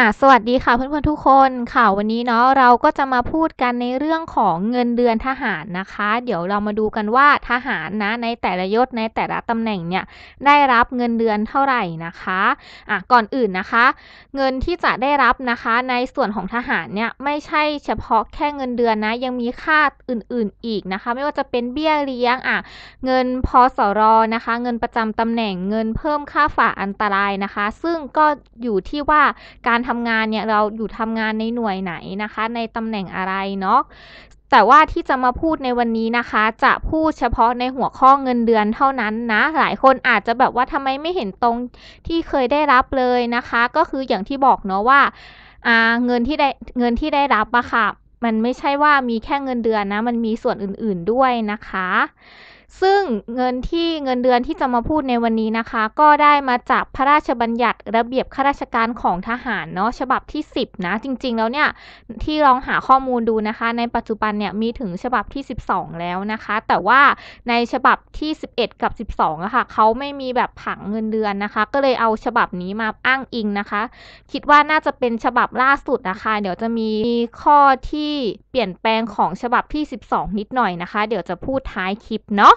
่ะสวัสดีค่ะเพื่อนๆทุกคนค่ะวันนี้เนาะเราก็จะมาพูดกันในเรื่องของเงินเดือนทหารนะคะ เดี๋ยวเรามาดูกันว่าทหารนะในแต่ละยศในแต่ละตำแหน่งเนี่ยได้รับเงินเดือนเท่าไหร่นะคะอ่ะก่อนอื่นนะคะ เงินที่จะได้รับนะคะในส่วนของทหารเนี่ยไม่ใช่เฉพาะแค่เงินเดือนนะยังมีค่าอื่นๆอีกนะคะไม่ว่าจะเป็นเบี้ยเลี้ยงอ่ะเงินพอสรอนะคะ เงินประจำตำแหน่งเงินเพิ่มค่าฝ่าอันตรายนะคะ ซึ่งก็อยู่ที่ว่าการทำงาน เนี่ย เราอยู่ทำงานในหน่วยไหนนะคะ ในตำแหน่งอะไรเนาะแต่ว่าที่จะมาพูดในวันนี้นะคะ จะพูดเฉพาะในหัวข้อเงินเดือนเท่านั้นนะ หลายคนอาจจะแบบว่าทำไมไม่เห็นตรงที่เคยได้รับเลยนะคะ ก็คืออย่างที่บอกเนาะว่าเงินที่ได้เงินที่ได้รับอะค่ะ มันไม่ใช่ว่ามีแค่เงินเดือนนะมันมีส่วนอื่นๆด้วยนะคะซึ่งเงินที่เงินเดือนที่จะมาพูดในวันนี้นะคะ ก็ได้มาจากพระราชบัญญัติระเบียบข้าราชการของทหารเนาะฉบับที่ 10นะจริงๆ แล้วเนี่ยที่ลองหาข้อมูลดูนะคะ ในปัจจุบันเนี่ยมีถึงฉบับที่ 12 แล้วนะคะ แต่ว่าในฉบับที่ 11 กับ 12อะคะ่ะเขาไม่มีแบบผังเงินเดือนนะคะ ก็เลยเอาฉบับนี้มาอ้างอิงนะคะ คิดว่าน่าจะเป็นฉบับล่าสุดนะคะ เดี๋ยวจะมีข้อที่เปลี่ยนแปลงของฉบับที่ 12 นิดหน่อยนะคะเดี๋ยวจะพูดท้ายคลิปเนาะ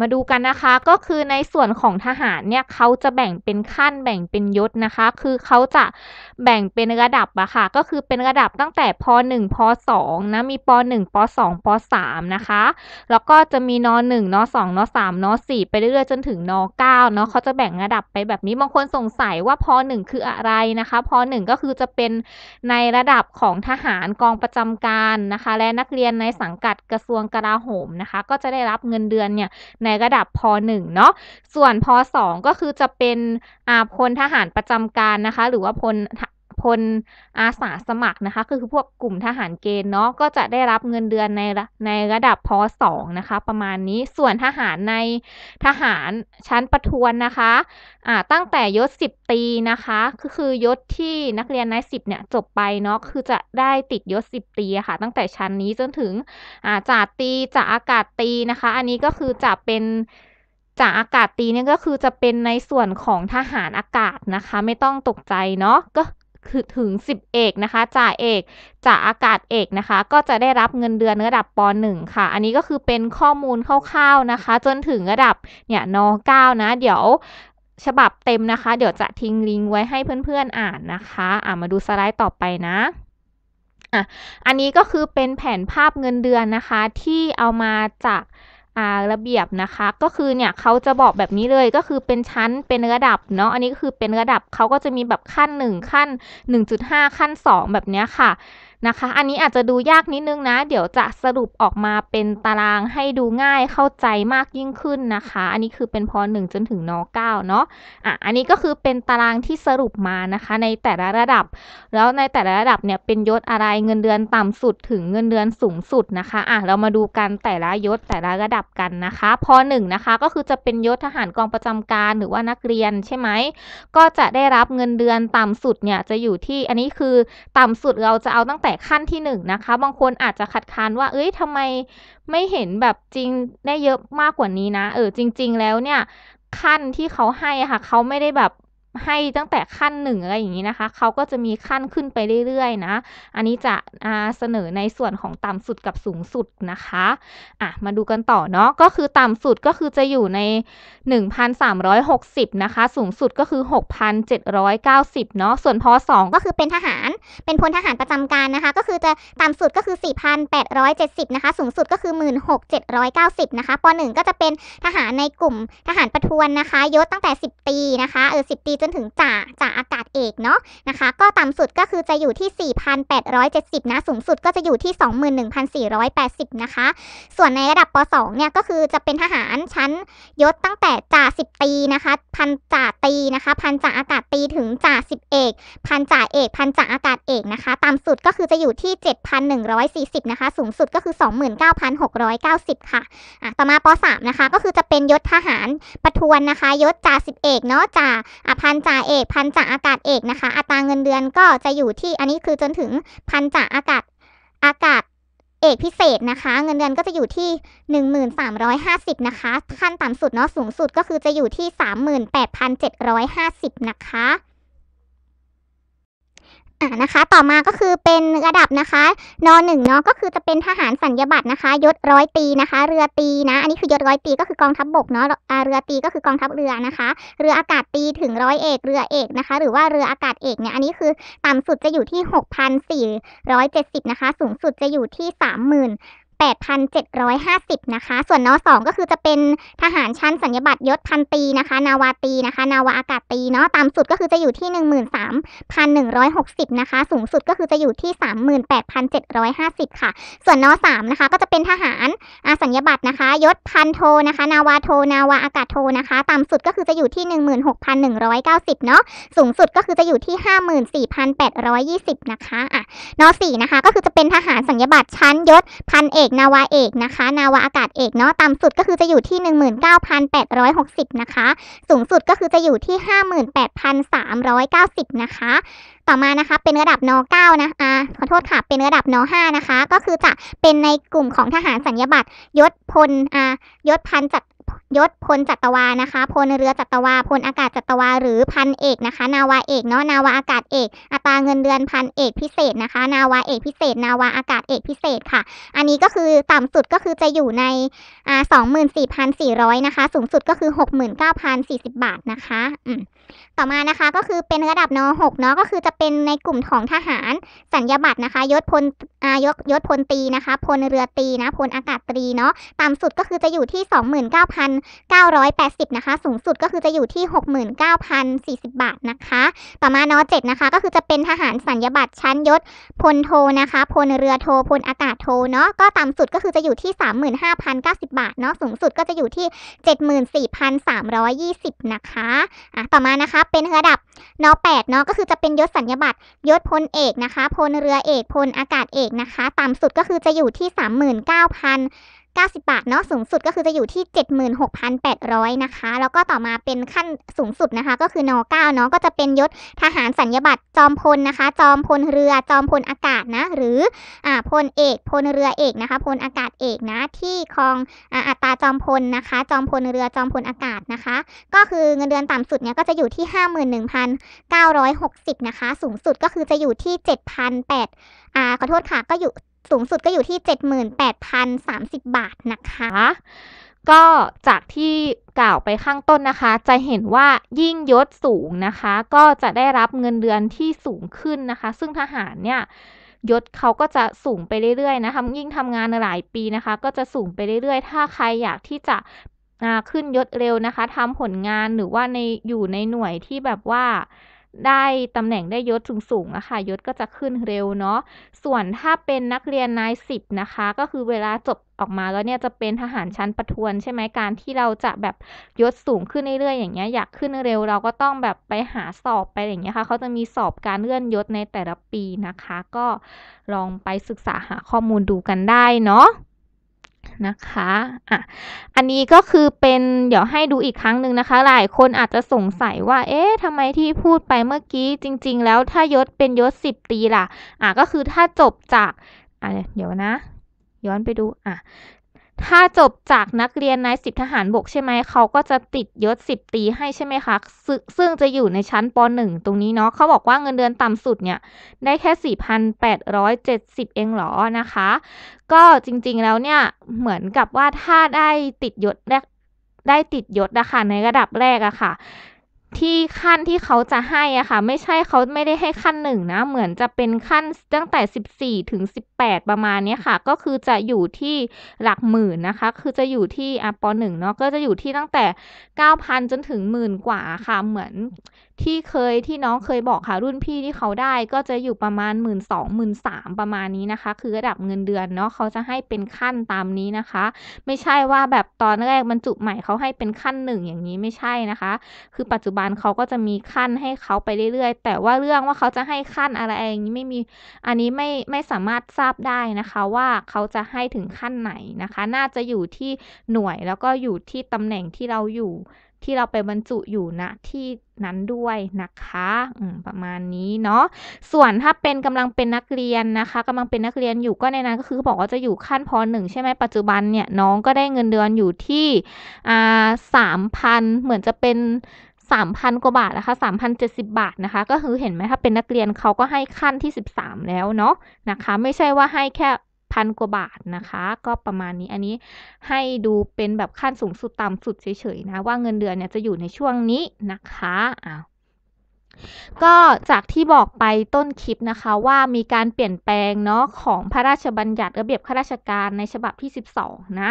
มาดูกันนะคะก็คือในส่วนของทหารเนี่ยเขาจะแบ่งเป็นขั้นแบ่งเป็นยศนะคะ คือเขาจะแบ่งเป็นระดับอะค่ะก็คือเป็นระดับตั้งแต่ป .1 ป .2 นะมีป .1 ป .2 ป .3 นะคะ แล้วก็จะมีน .1 น .2 น .3 น .4 ไปเรื่อย ๆ จนถึงน .9 เนาะเขาจะแบ่งระดับไปแบบนี้บางคนสงสัยว่าป .1 คืออะไรนะคะป .1 ก็คือจะเป็นในระดับของทหารกองประจำการนะคะและนักเรียนในสังกัดกระทรวงกลาโหมนะคะก็จะได้รับเงินเดือนเนี่ยในระดับพ .1 เนาะส่วนพ .2 ก็คือจะเป็นพลทหารประจำการนะคะ หรือว่าพลพลอาสาสมัครนะคะคือพวกกลุ่มทหารเกณฑ์เนาะ ก็จะได้รับเงินเดือนในในระดับพอสองนะคะ ประมาณนี้ส่วนทหารในทหารชั้นประทวนนะคะอ่าตั้งแต่ยศ 10 ตีนะคะคือคือยศที่นักเรียนนายสิบเนี่ยจบไปเนาะคือจะได้ติดยศ 10 ตีค่ะ ตั้งแต่ชั้นนี้จนถึงอ่าจ่าตีจ่าอากาศตีนะคะ อันนี้ก็คือจะเป็นจากอากาศตีเนี่ยก็คือจะเป็นในส่วนของทหารอากาศนะคะ ไม่ต้องตกใจเนาะก็คือถึง10เอกนะคะจ่า เอกจ่าอากาศเอกนะคะ ก็จะได้รับเงินเดือนระดับป .1 ค่ะ อันนี้ก็คือเป็นข้อมูลคร่าวๆนะคะ จนถึง ระดับเนี่ยน .9 นะ เดี๋ยวฉบับเต็มนะคะ เดี๋ยวจะทิ้งลิงก์ไว้ให้เพื่อนๆอ่านนะคะอ่ามาดูสไลด์ต่อไปนะอ่ะอันนี้ก็คือเป็นแผนภาพเงินเดือนนะคะ ที่เอามาจากระเบียบนะคะ ก็คือเนี่ยเขาจะบอกแบบนี้เลยก็คือเป็นชั้นเป็นระดับเนาะอันนี้ก็คือเป็นระดับเขาก็จะมีแบบขั้น1ขั้น 1.5 ขั้น2แบบนี้ค่ะนะคะอันนี้อาจจะดูยากนิดนึงนะ เดี๋ยวจะสรุปออกมาเป็นตารางให้ดูง่ายเข้าใจมากยิ่งขึ้นนะคะ อันนี้คือเป็นพอ1จนถึงน9เนาะอ่ะอันนี้ก็คือเป็นตารางที่สรุปมานะคะ ในแต่ละระดับ แล้วในแต่ละระดับเนี่ยเป็นยศอะไรเงินเดือนต่ำสุดถึงเงินเดือนสูงสุดนะคะอ่ะเรามาดูกันแต่ละยศแต่ละระดับกันนะคะพอ1นะคะก็คือจะเป็นยศทหารกองประจำการหรือว่านักเรียนใช่ไหมก็จะได้รับเงินเดือนต่ำสุดเนี่ยจะอยู่ที่อันนี้คือต่ำสุดเราจะเอาตั้งแต่แต่ขั้นที่1นนะคะ บางคนอาจจะคัดค้านว่า เอ้ยทำไมไม่เห็นแบบจริงได้เยอะมากกว่านี้นะ เออ จริง ๆ แล้วเนี่ย ขั้นที่เขาให้ค่ะเขาไม่ได้แบบให้ตั้งแต่ขั้นหนึ่งอะไรอย่างนี้นะคะ เขาก็จะมีขั้นขึ้นไปเรื่อยๆนะ อันนี้จะเสนอในส่วนของต่ำสุดกับสูงสุดนะคะ อ่ะ มาดูกันต่อเนาะ ก็คือต่ำสุดก็คือจะอยู่ใน1,360นะคะ สูงสุดก็คือ 6,790เนาะ ส่วนพอ2ก็คือเป็นทหาร เป็นพลทหารประจำการนะคะ ก็คือจะต่ำสุดก็คือ4,870นะคะ สูงสุดก็คือ16,790นะคะป .1 ก็จะเป็นทหารในกลุ่มทหารประทวนนะคะ ยศตั้งแต่ 10ปีนะคะ เออ10ปีจนถึงจ่าจ่า อากาศเอกเนาะนะคะก็ต่ำสุดก็คือจะอยู่ที่4,870นะสูงสุดก็จะอยู่ที่21,480นะคะส่วนในระดับป .2 เนี่ยก็คือจะเป็นทหารชั้น ยศตั้งแต่จ่าสิบตีนะคะพันจ่าตีนะคะพันจ่าอากาศตีถึงจ่าสิบเอกพันจ่าเอกพันจ่าอากาศเอกนะคะต่ำสุดก็คือจะอยู่ที่7,140นะคะสูงสุดก็คือ 29,690 ค่ะอ่ะต่อมาป .3 นะคะก็คือจะเป็นยศทหารประทวนนะคะยศจ่าสิบเอกเนาะจ่าอภัพันจ่าเอก พันจ่าอากาศเอกนะคะ อัตราเงินเดือนก็จะอยู่ที่ อันนี้คือจนถึงพันจ่าอากาศอากาศเอกพิเศษนะคะ เงินเดือนก็จะอยู่ที่1350นะคะขั้นต่ำสุดเนาะ สูงสุดก็คือจะอยู่ที่38,750นะคะอ่านะคะต่อมาก็คือเป็นระดับนะคะนหนึ่งเนาะก็คือจะเป็นทหารสัญญบัตรนะคะยศร้อยตีนะคะ เรือตีนะอันนี้คือยศร้อยตีก็คือกองทัพบบกเนาะเรือตีก็คือกองทัพเรือนะคะเรืออากาศตีถึงร้อยเอก เรือเอกนะคะหรือว่าเรืออากาศเอกเนี่ยอันนี้คือต่ำสุดจะอยู่ที่ 6,470นะคะสูงสุดจะอยู่ที่ 30,000 8,750นะคะส่วนนสองก็คือจะเป็นทหารชั้นสัญญบัตรยศพันตีนะคะ นาวาตีนะคะนาวาอากาศตีเนาะตามสุดก็คือจะอยู่ที่13,160นะคะสูงสุดก็คือจะอยู่ที่38,750ค่ะส่วนนสามนะคะก็จะเป็นทหารอาสัญญบัตรนะคะ ยศพันโทนะคะนาวาโทนาวาอากาศโทนะคะตามสุดก็คือจะอยู่ที่ 16,190เนาะสูงสุดก็คือจะอยู่ที่ 54,820 นะคะอ่ะนสี่นะคะก็คือจะเป็นทหารสัญญบัตรชั้นยศพันเอกอกนาวาเอกนะคะ นาวาอากาศเอกเนาะต่ำสุดก็คือจะอยู่ที่ 19,860 นะคะ สูงสุดก็คือจะอยู่ที่ 58,390 นะคะต่อมานะคะเป็นระดับน .9 นะอ่าขอโทษค่ะเป็นระดับน .5 นะคะ ก็คือจะเป็นในกลุ่มของทหารสัญญบัตรยศพลอ่ายศพันจักยศพลจัตวา นะคะ พลเรือจัตวา พลอากาศจัตวาหรือพันเอกนะคะ นาวาเอกเนาะนาวาอากาศเอก อัตราเงินเดือนพันเอกพิเศษนะคะ นาวาเอกพิเศษ นาวาอากาศเอกพิเศษค่ะ อันนี้ก็คือต่ำสุดก็คือจะอยู่ในอ่าสองหมื่นสี่พันสี่ร้อยนะคะ สูงสุดก็คือหกหมื่นเก้าพันสี่สิบบาทนะคะ อืม ต่อมานะคะก็คือเป็นระดับนหกเนาะ ก็คือจะเป็นในกลุ่มของทหารสัญญาบัตรนะคะ ยศพลยศยศพลตีนะคะ พลเรือตีนะพลอากาศตรีเนาะ ต่ำสุดก็คือจะอยู่ที่ 29,000 1 9 8 0นะคะสูงสุดก็คือจะอยู่ที่ 69,040 บาทนะคะต่อมานอ7นะคะ ก็คือจะเป็นทหารสัญญบัตรชั้นยศพลโทนะคะพลเรือโทพลอากาศโทเนาะก็ต่ำสุดก็คือจะอยู่ที่ 35,090 บาทเนาะสูงสุดก็จะอยู่ที่ 74,320 นะคะอ่ะต่อมานะคะเป็นระดับนอ8เนาะก็คือจะเป็นยศสัญญบัตรยศพลเอกนะคะพลเรือเอกพลอากาศเอกนะคะต่ำสุดก็คือจะอยู่ที่ 39,000 90บาทเนาะสูงสุดก็คือจะอยู่ที่76,800นะคะแล้วก็ต่อมาเป็นขั้นสูงสุดนะคะก็คือน9เนาะก็จะเป็นยศทหารสัญญบัตรจอมพลนะคะ จอมพลเรือจอมพลอากาศนะหรืออ่าพลเอกพลเรือเอกนะคะพลอากาศเอกนะที่ครองอ่าอัตราจอมพลนะคะ จอมพลเรือจอมพลอากาศนะคะ ก็คือเงินเดือนต่ำสุดเนี่ยก็จะอยู่ที่ 51,960นะคะสูงสุดก็คือจะอยู่ที่7,800อ่าขอโทษค่ะก็อยู่สูงสุดก็อยู่ที่ 78,030บาทนะคะ ก็จากที่กล่าวไปข้างต้นนะคะ จะเห็นว่ายิ่งยศสูงนะคะ ก็จะได้รับเงินเดือนที่สูงขึ้นนะคะ ซึ่งทหารเนี่ย ยศเขาก็จะสูงไปเรื่อยๆนะทำยิ่งทำงานหลายปีนะคะ ก็จะสูงไปเรื่อยๆ ถ้าใครอยากที่จะขึ้นยศเร็วนะคะทำผลงานหรือว่าในอยู่ในหน่วยที่แบบว่าได้ตำแหน่งได้ยศสูงๆนะคะยศก็จะขึ้นเร็วเนาะส่วนถ้าเป็นนักเรียนนายสิบนะคะ ก็คือเวลาจบออกมาแล้วเนี่ยจะเป็นทหารชั้นประทวนใช่ไหมการที่เราจะแบบยศสูงขึ้นเรื่อยๆอย่างเงี้ยอยากขึ้นเร็ว เราก็ต้องแบบไปหาสอบไปอย่างเงี้ยค่ะเขาจะมีสอบการเลื่อนยศในแต่ละปีนะคะ ก็ลองไปศึกษาหาข้อมูลดูกันได้เนาะนะคะ อ่ะ อันนี้ก็คือเป็น เดี๋ยวให้ดูอีกครั้งหนึ่งนะคะ หลายคนอาจจะสงสัยว่า เอ๊ะทำไมที่พูดไปเมื่อกี้จริง ๆ แล้วถ้ายศเป็นยศสิบตีล่ะ อ่ะ ก็คือถ้าจบจาก อ่ะ เดี๋ยวนะ ย้อนไปดู อ่ะถ้าจบจากนักเรียนนายสิบทหารบกใช่ไหม เขาก็จะติดยศสิบตีให้ใช่ไหมคะซซึ่งจะอยู่ในชั้นปหนึ่งตรงนี้เนาะเขาบอกว่าเงินเดือนต่ำสุดเนี่ย ได้แค่สี่พันแปดร้อยเจ็ดสิบเองหรอนะคะ ก็จริงๆแล้วเนี่ยเหมือนกับว่าถ้าได้ติดยศได้ติดยศนะคะในระดับแรกอะคะ่ะที่ขั้นที่เขาจะให้อ่ะค่ะ ไม่ใช่เขาไม่ได้ให้ขั้นหนึ่งนะเหมือนจะเป็นขั้นตั้งแต่ 14 ถึง18ประมาณนี้ค่ะ ก็คือจะอยู่ที่หลักหมื่นนะคะ คือจะอยู่ที่อปหนึ่งเนาะก็จะอยู่ที่ตั้งแต่ 9,000 จนถึงหมื่นกว่าค่ะเหมือนที่เคยที่น้องเคยบอกค่ะ รุ่นพี่ที่เขาได้ก็จะอยู่ประมาณ1 2 0 0 0องประมาณนี้นะคะ คือระดับเงินเดือนเนาะเขาจะให้เป็นขั้นตามนี้นะคะ ไม่ใช่ว่าแบบตอนแรกบรรจุใหม่เขาให้เป็นขั้นหนึ่งอย่างนี้ไม่ใช่นะคะ คือปัจจุบันเขาก็จะมีขั้นให้เขาไปเรื่อยๆ แต่ว่าเรื่องว่าเขาจะให้ขั้นอะไรอย่างนี้ไม่มีอันนี้ไม่ไม่สามารถทราบได้นะคะ ว่าเขาจะให้ถึงขั้นไหนนะคะ น่าจะอยู่ที่หน่วยแล้วก็อยู่ที่ตำแหน่งที่เราอยู่ที่เราไปบรรจุอยู่นะที่นั้นด้วยนะคะประมาณนี้เนาะส่วนถ้าเป็นกำลังเป็นนักเรียนนะคะ กำลังเป็นนักเรียนอยู่ก็ในนั้นก็คือบอกว่าจะอยู่ขั้นพหนึ่งใช่ไหมปัจจุบันเนี่ยน้องก็ได้เงินเดือนอยู่ที่สามพันเหมือนจะเป็น3,000กว่าบาทนะคะ3,070บาทนะคะ ก็คือเห็นไหมถ้าเป็นนักเรียนเขาก็ให้ขั้นที่ 13 แล้วเนาะนะคะ ไม่ใช่ว่าให้แค่พันกว่าบาทนะคะ ก็ประมาณนี้อันนี้ให้ดูเป็นแบบขั้นสูงสุด ต่ำสุดเฉย ๆ นะ ว่าเงินเดือนเนี่ยจะอยู่ในช่วงนี้นะคะอ้าวก็จากที่บอกไปต้นคลิปนะคะ ว่ามีการเปลี่ยนแปลงเนาะของพระราชบัญญัติระเบียบข้าราชการในฉบับที่ 12นะ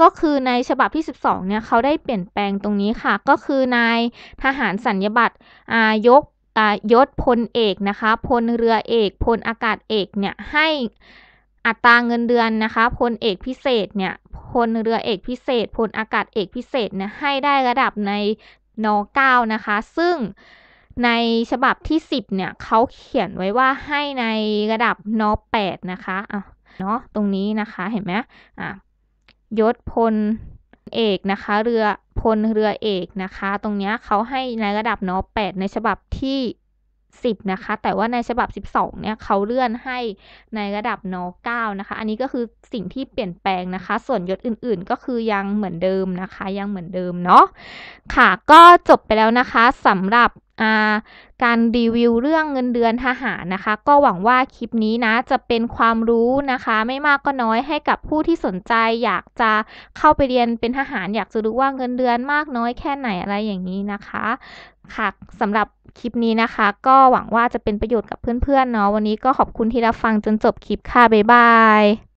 ก็คือในฉบับที่ 12 เนี่ยเขาได้เปลี่ยนแปลงตรงนี้ค่ะ ก็คือนายทหารสัญญบัตรอายกยศพลเอกนะคะพลเรือเอกพลอากาศเอกเนี่ยให้อัตราเงินเดือนนะคะพลเอกพิเศษเนี่ยพลเรือเอกพิเศษพลอากาศเอกพิเศษเนี่ยให้ได้ระดับในน9นะคะ ซึ่งในฉบับที่ 10 เนี่ยเขาเขียนไว้ว่าให้ในระดับน8นะคะอ่ะเนาะ ตรงนี้นะคะ เห็นไหมอ่ะ ยศพลเอกนะคะ เรือพลเรือเอกนะคะ ตรงนี้เขาให้ในระดับน8ในฉบับที่10นะคะ แต่ว่าในฉบับ 12 เนี่ยเขาเลื่อนให้ในระดับน .9 นะคะ อันนี้ก็คือสิ่งที่เปลี่ยนแปลงนะคะ ส่วนยศอื่นๆก็คือยังเหมือนเดิมนะคะ ยังเหมือนเดิมเนาะค่ะ ก็จบไปแล้วนะคะสำหรับการรีวิวเรื่องเงินเดือนทหารนะคะ ก็หวังว่าคลิปนี้นะ จะเป็นความรู้นะคะ ไม่มากก็น้อยให้กับผู้ที่สนใจ อยากจะเข้าไปเรียนเป็นทหารอยากจะรู้ว่าเงินเดือนมากน้อยแค่ไหนอะไรอย่างนี้นะคะค่ะสำหรับคลิปนี้นะคะ ก็หวังว่าจะเป็นประโยชน์กับเพื่อนๆเนาะวันนี้ก็ขอบคุณที่รับฟังจนจบคลิปค่ะ บ๊ายบาย